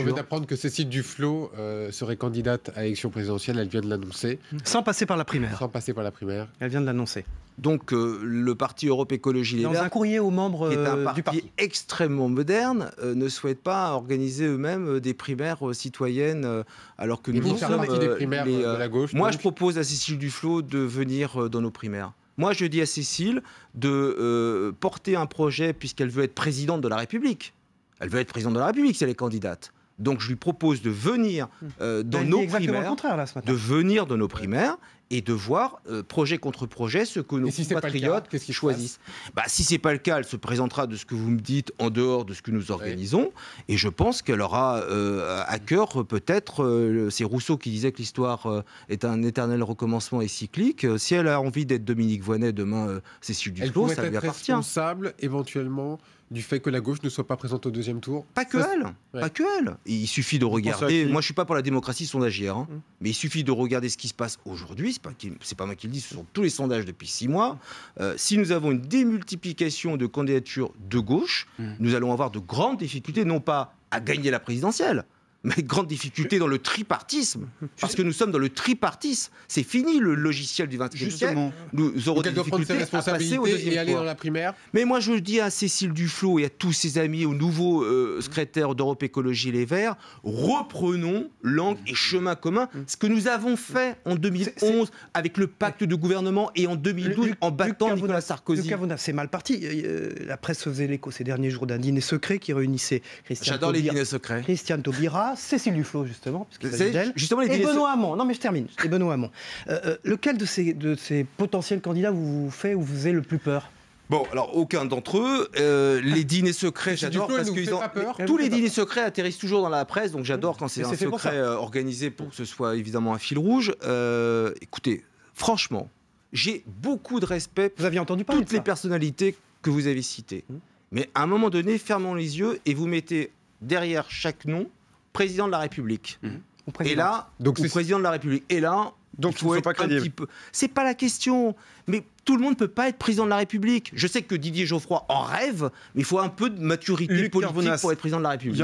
Je viens d'apprendre que Cécile Duflo euh, serait candidate à l'élection présidentielle. Elle vient de l'annoncer. Sans passer par la primaire. Sans passer par la primaire. Elle vient de l'annoncer. Donc euh, le parti Europe Écologie Les Dans un courrier aux membres euh, du parti extrêmement moderne, ne souhaite pas organiser eux-mêmes des primaires citoyennes, alors que Et nous, nous sommes des primaires de la gauche. Moi, je propose à Cécile Duflo de venir dans nos primaires. Moi, je dis à Cécile de porter un projet puisqu'elle veut être présidente de la République. Elle veut être présidente de la République, c'est les candidates. Donc je lui propose de venir hmm. euh, dans bah, nos primaires, de venir dans nos primaires et de voir euh, projet contre projet ce que nos patriotes choisissent. qu'est-ce qu'ils choisissent. Bah, si c'est pas le cas, elle se présentera de ce que vous me dites en dehors de ce que nous organisons, et je pense qu'elle aura euh, à cœur peut-être. c'est Rousseau qui disait que l'histoire est un éternel recommencement et cyclique. si elle a envie d'être Dominique Voynet demain, Cécile Duclos, ça lui être appartient. Responsable éventuellement du fait que la gauche ne soit pas présente au deuxième tour. Pas que elle, pas que elle il suffit de regarder. Moi, je ne suis pas pour la démocratie sondagière, hein. mmh. mais il suffit de regarder ce qui se passe aujourd'hui. C'est pas, pas moi qui le dis, ce sont tous les sondages depuis six mois. Euh, si nous avons une démultiplication de candidatures de gauche, mmh. nous allons avoir de grandes difficultés, non pas à gagner la présidentielle, mais grande difficulté dans le tripartisme, parce que nous sommes dans le tripartisme. C'est fini le logiciel du 21 siècle. Nous aurons des difficultés à passer et aller dans la primaire. Mais moi, je dis à Cécile Duflot et à tous ses amis, au nouveau euh, secrétaire d'Europe Écologie Les Verts, reprenons langue et chemin commun, ce que nous avons fait en 2011 avec le pacte de gouvernement et en 2012 en battant Nicolas Sarkozy. c'est mal parti. Euh, euh, la presse faisait l'écho ces derniers jours d'un dîner secret qui réunissait Christian J'adore les dîners secrets. Christiane Taubira, Cécile Duflo, justement, parce Justement, les et Benoît Hamon. Non, mais je termine. Et Benoît Hamon. Euh, euh, lequel de ces, de ces potentiels candidats vous fait ou vous fait le plus peur Bon, alors aucun d'entre eux. Euh, les dîners secrets, j'adore parce que peur. tous les dîners secrets atterrissent toujours dans la presse, donc j'adore quand c'est un secret organisé pour que ce soit évidemment un fil rouge. écoutez, franchement, j'ai beaucoup de respect. Vous aviez entendu toutes les personnalités que vous avez citées, hmm. mais à un moment donné, fermons les yeux et vous mettez derrière chaque nom président de la République. Mmh. et là, donc président de la République. Et là, donc il faut, pas un petit peu. C'est pas la question. Mais tout le monde ne peut pas être président de la République. Je sais que Didier Geoffroy en rêve, mais il faut un peu de maturité politique pour être président de la République.